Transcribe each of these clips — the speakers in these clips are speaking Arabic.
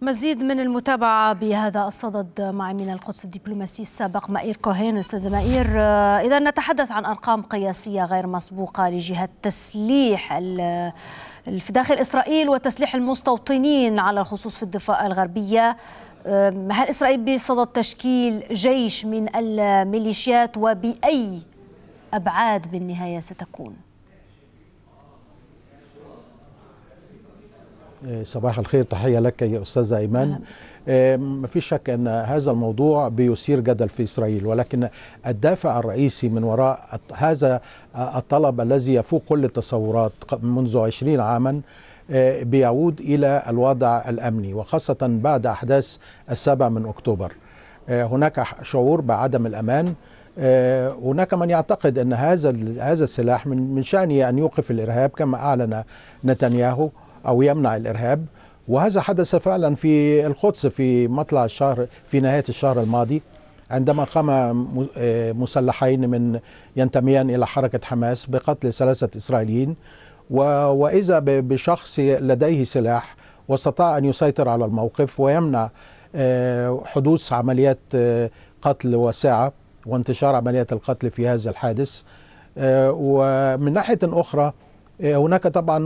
مزيد من المتابعة بهذا الصدد مع من القدس الدبلوماسي السابق مائير كوهين أستاذ مائير آه، إذا نتحدث عن أرقام قياسية غير مسبوقة لجهة تسليح في داخل إسرائيل وتسليح المستوطنين على الخصوص في الضفة الغربية آه، هل إسرائيل بصدد تشكيل جيش من الميليشيات وبأي أبعاد بالنهاية ستكون؟ آه، صباح الخير تحية لك يا أستاذة إيمان آه، ما في شك أن هذا الموضوع بيثير جدل في إسرائيل ولكن الدافع الرئيسي من وراء هذا الطلب الذي يفوق كل التصورات منذ 20 عاما آه، بيعود إلى الوضع الأمني وخاصة بعد أحداث السابع من أكتوبر هناك شعور بعدم الأمان هناك من يعتقد أن هذا هذا السلاح من شأنه أن يوقف الإرهاب كما أعلن نتنياهو أو يمنع الإرهاب وهذا حدث فعلا في القدس في مطلع الشهر في نهاية الشهر الماضي عندما قام آه، مسلحين من ينتميان إلى حركة حماس بقتل ثلاثة إسرائيليين وإذا بشخص لديه سلاح واستطاع أن يسيطر على الموقف ويمنع آه، حدوث عمليات آه، قتل واسعة وانتشار عمليات القتل في هذا الحادث ومن ناحية أخرى هناك طبعا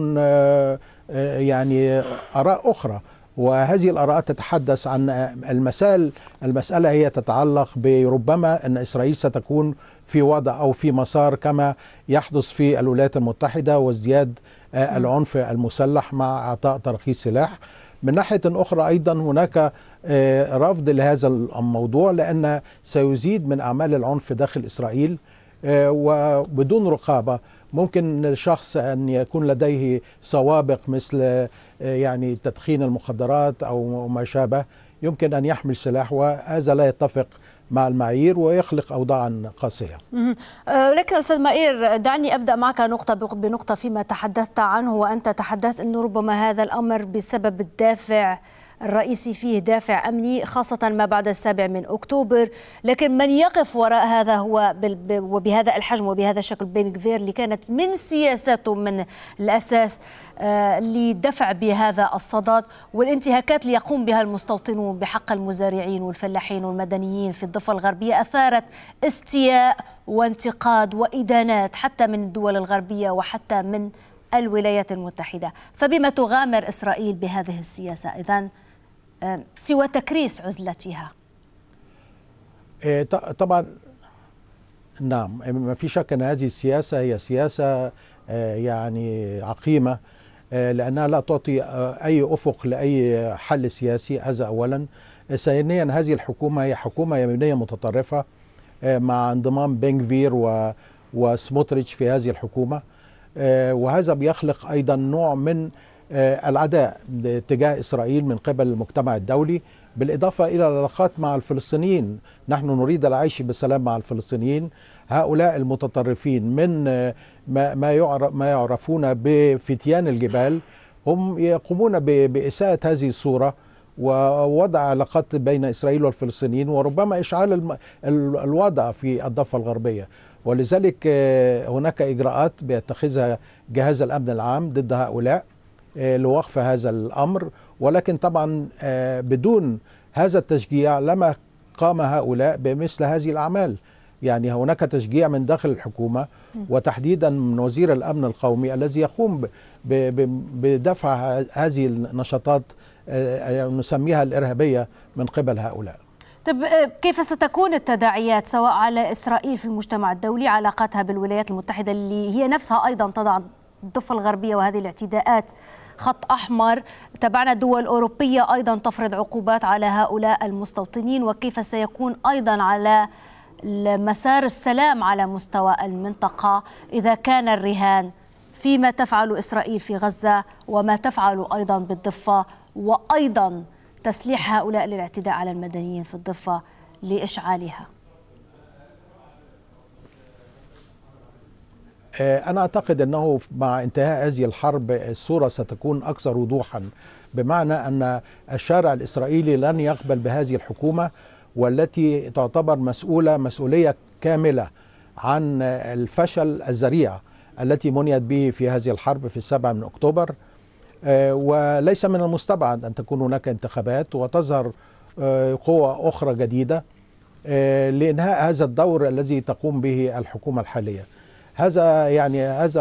آه، يعني آراء أخرى وهذه الآراء تتحدث عن المسائل المسألة هي تتعلق بربما أن إسرائيل ستكون في وضع أو في مسار كما يحدث في الولايات المتحدة وازدياد آه، العنف المسلح مع أعطاء ترخيص سلاح من ناحية أخرى أيضا هناك آه، رفض لهذا الموضوع لأن سيزيد من أعمال العنف داخل إسرائيل وبدون رقابة ممكن الشخص أن يكون لديه سوابق مثل آه، يعني تدخين المخدرات أو ما شابه يمكن أن يحمل سلاح وهذا لا يتفق مع المعايير ويخلق أوضاعا قاسية آه، لكن أستاذ مائير دعني أبدأ معك نقطة بنقطة فيما تحدثت عنه وأنت تحدثت أنه ربما هذا الأمر بسبب الدافع الرئيسي فيه دافع أمني خاصة ما بعد السابع من أكتوبر لكن من يقف وراء هذا هو وبهذا الحجم وبهذا الشكل بين كفير اللي كانت من سياساته من الأساس آه، لدفع بهذا الصدد والانتهاكات اللي يقوم بها المستوطنون بحق المزارعين والفلاحين والمدنيين في الضفة الغربية أثارت استياء وانتقاد وإدانات حتى من الدول الغربية وحتى من الولايات المتحدة فبما تغامر إسرائيل بهذه السياسة إذن سوى تكريس عزلتها إيه، طبعا نعم إيه، ما في شك أن هذه السياسة هي سياسة آه، يعني عقيمة آه، لأنها لا تعطي آه، أي أفق لأي حل سياسي هذا أولا ثانيا هذه الحكومة هي حكومة يمينية متطرفة مع انضمام بينغفير و وسموتريتش في هذه الحكومة وهذا بيخلق أيضا نوع من آه، العداء تجاه إسرائيل من قبل المجتمع الدولي بالإضافة إلى العلاقات مع الفلسطينيين نحن نريد العيش بسلام مع الفلسطينيين هؤلاء المتطرفين من آه، ما يعرفون بفتيان الجبال هم يقومون بإساءة هذه الصورة ووضع علاقات بين إسرائيل والفلسطينيين وربما إشعال الوضع في الضفة الغربية ولذلك آه، هناك إجراءات بيتخذها جهاز الأمن العام ضد هؤلاء آه، لوقف هذا الأمر ولكن طبعا آه، بدون هذا التشجيع لما قام هؤلاء بمثل هذه الأعمال يعني هناك تشجيع من داخل الحكومة وتحديدا من وزير الأمن القومي الذي يقوم بدفع هذه النشاطات آه، نسميها الإرهابية من قبل هؤلاء طب كيف ستكون التداعيات سواء على إسرائيل في المجتمع الدولي علاقتها بالولايات المتحدة اللي هي نفسها أيضا تضع الضفة الغربية وهذه الاعتداءات خط أحمر تبعنا دول أوروبية أيضا تفرض عقوبات على هؤلاء المستوطنين وكيف سيكون أيضا على مسار السلام على مستوى المنطقة إذا كان الرهان فيما تفعل إسرائيل في غزة وما تفعل أيضا بالضفة وأيضا تسليح هؤلاء للاعتداء على المدنيين في الضفة لإشعالها آه، أنا أعتقد أنه مع انتهاء هذه الحرب الصورة ستكون أكثر وضوحا بمعنى أن الشارع الإسرائيلي لن يقبل بهذه الحكومة والتي تعتبر مسؤولة مسؤولية كاملة عن الفشل الذريع التي منيت به في هذه الحرب في السابع من أكتوبر آه، وليس من المستبعد أن تكون هناك انتخابات وتظهر آه، قوى أخرى جديدة لإنهاء هذا الدور الذي تقوم به الحكومة الحالية هذا يعني هذا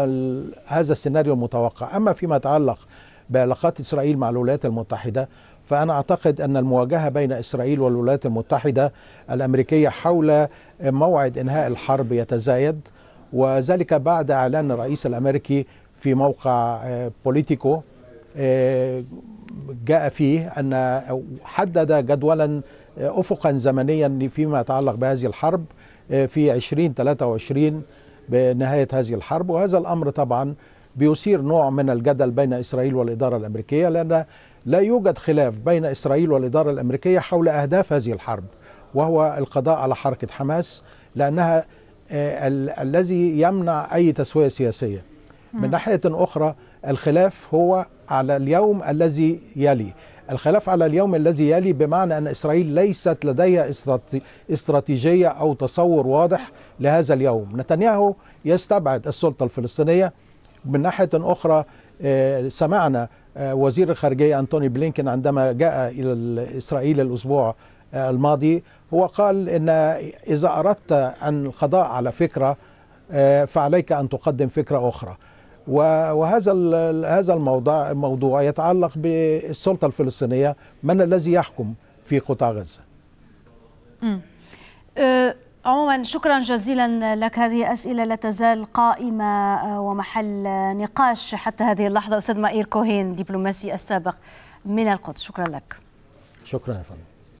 هذا السيناريو المتوقع اما فيما يتعلق بعلاقات اسرائيل مع الولايات المتحده فأنا أعتقد أن المواجهة بين إسرائيل والولايات المتحدة الأمريكية حول موعد إنهاء الحرب يتزايد وذلك بعد إعلان الرئيس الأمريكي في موقع آه، بوليتيكو آه، جاء فيه أن حدد جدولا آه، أفقا زمنيا فيما يتعلق بهذه الحرب في 2023 بنهاية هذه الحرب وهذا الأمر طبعا بيثير نوع من الجدل بين إسرائيل والإدارة الأمريكية لأن لا يوجد خلاف بين إسرائيل والإدارة الأمريكية حول أهداف هذه الحرب وهو القضاء على حركة حماس لأنها آه، الذي يمنع أي تسوية سياسية من ناحية أخرى الخلاف هو على اليوم الذي يلي الخلاف على اليوم الذي يلي بمعنى أن إسرائيل ليست لديها استراتيجية أو تصور واضح لهذا اليوم نتنياهو يستبعد السلطة الفلسطينية من ناحية أخرى آه، سمعنا آه، وزير الخارجية أنتوني بلينكن عندما جاء إلى إسرائيل الأسبوع آه، الماضي هو قال إن إذا أردت أن القضاء على فكرة فعليك أن تقدم فكرة أخرى وهذا هذا الموضوع الموضوع يتعلق بالسلطه الفلسطينيه من الذي يحكم في قطاع غزه أه، عموما شكرا جزيلا لك هذه أسئلة لا تزال قائمة أه، ومحل نقاش حتى هذه اللحظة أستاذ مائير كوهين دبلوماسي السابق من القدس شكرا لك شكرا يا فندم